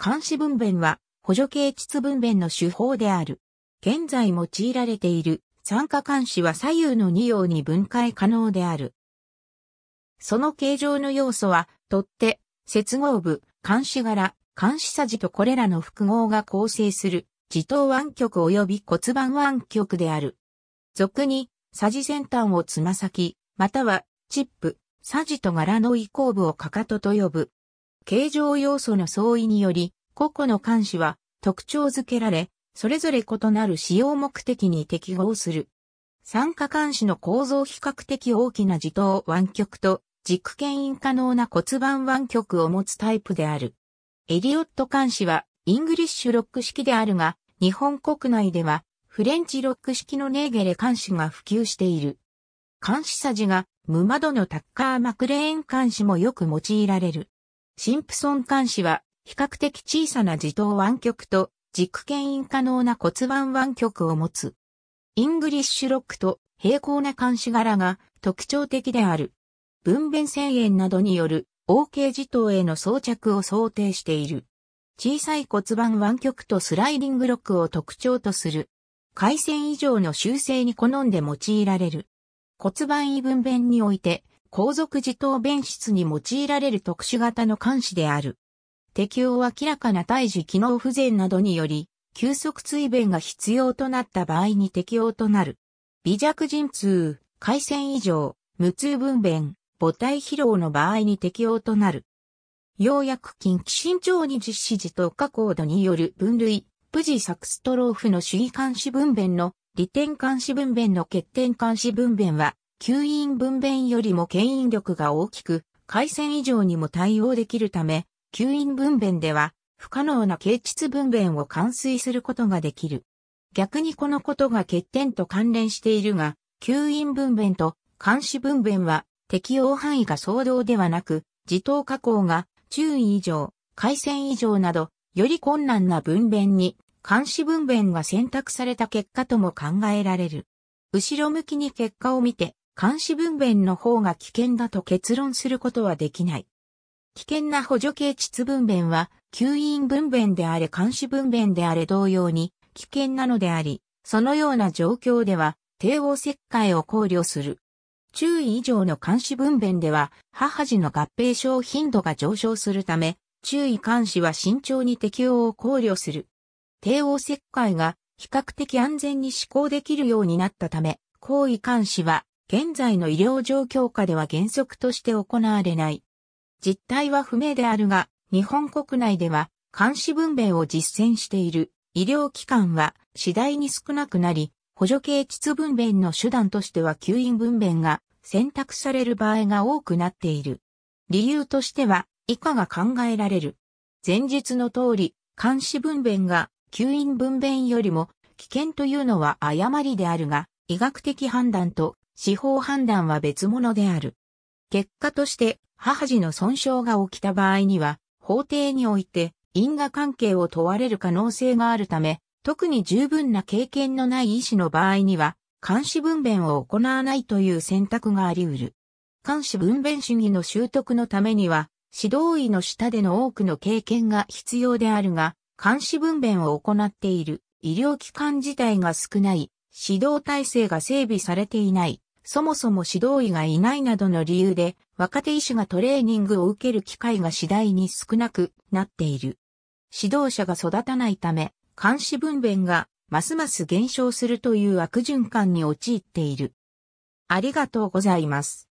監視分娩は補助形膣分娩の手法である。現在用いられている酸化監視は左右の2用に分解可能である。その形状の要素は、取って、接合部、監視柄、監視さじとこれらの複合が構成する、自頭湾曲及び骨盤湾曲である。俗に、さじ先端をつま先、または、チップ、さじと柄の移行部をかかとと呼ぶ。形状要素の相違により、個々の監視は特徴づけられ、それぞれ異なる使用目的に適合する。酸化監視の構造比較的大きな自動湾曲と軸牽引可能な骨盤湾曲を持つタイプである。エリオット監視はイングリッシュロック式であるが、日本国内ではフレンチロック式のネーゲレ監視が普及している。監視さじが無窓のタッカーマクレーン監視もよく用いられる。シンプソン監視は、比較的小さな自動湾曲と、軸牽引可能な骨盤湾曲を持つ。イングリッシュロックと平行な監視柄が特徴的である。分娩制炎などによる OK 自動への装着を想定している。小さい骨盤湾曲とスライディングロックを特徴とする。回線以上の修正に好んで用いられる。骨盤異分娩において皇族自等弁室に用いられる特殊型の監視である。適用は明らかな胎児機能不全などにより、急速追弁が必要となった場合に適用となる。微弱陣痛、回線異常、無痛分娩、母体疲労の場合に適用となる。要約近期慎重に実施時と加高度による分類、プジサクストローフの主義監視分娩の、利点監視分娩の欠点監視分娩は、吸引分娩よりも牽引力が大きく、回線以上にも対応できるため、吸引分娩では不可能な経腟分娩を完遂することができる。逆にこのことが欠点と関連しているが、吸引分娩と監視分娩は適用範囲が相当ではなく、自頭加工が注意以上、回線以上など、より困難な分娩に監視分娩が選択された結果とも考えられる。後ろ向きに結果を見て、監視分娩の方が危険だと結論することはできない。危険な補助系膣分娩は、吸引分娩であれ監視分娩であれ同様に危険なのであり、そのような状況では、帝王切開を考慮する。注意以上の監視分娩では、母児の合併症頻度が上昇するため、注意監視は慎重に適用を考慮する。帝王切開が比較的安全に施行できるようになったため、行為監視は現在の医療状況下では原則として行われない。実態は不明であるが、日本国内では監視分娩を実践している医療機関は次第に少なくなり、補助系膣分娩の手段としては吸引分娩が選択される場合が多くなっている。理由としては以下が考えられる。前述の通り、監視分娩が吸引分娩よりも危険というのは誤りであるが、医学的判断と司法判断は別物である。結果として、母児の損傷が起きた場合には、法廷において因果関係を問われる可能性があるため、特に十分な経験のない医師の場合には、監視分娩を行わないという選択があり得る。監視分娩主義の習得のためには、指導医の下での多くの経験が必要であるが、監視分娩を行っている医療機関自体が少ない、指導体制が整備されていない、そもそも指導医がいないなどの理由で、若手医師がトレーニングを受ける機会が次第に少なくなっている。指導者が育たないため、監視分娩がますます減少するという悪循環に陥っている。ありがとうございます。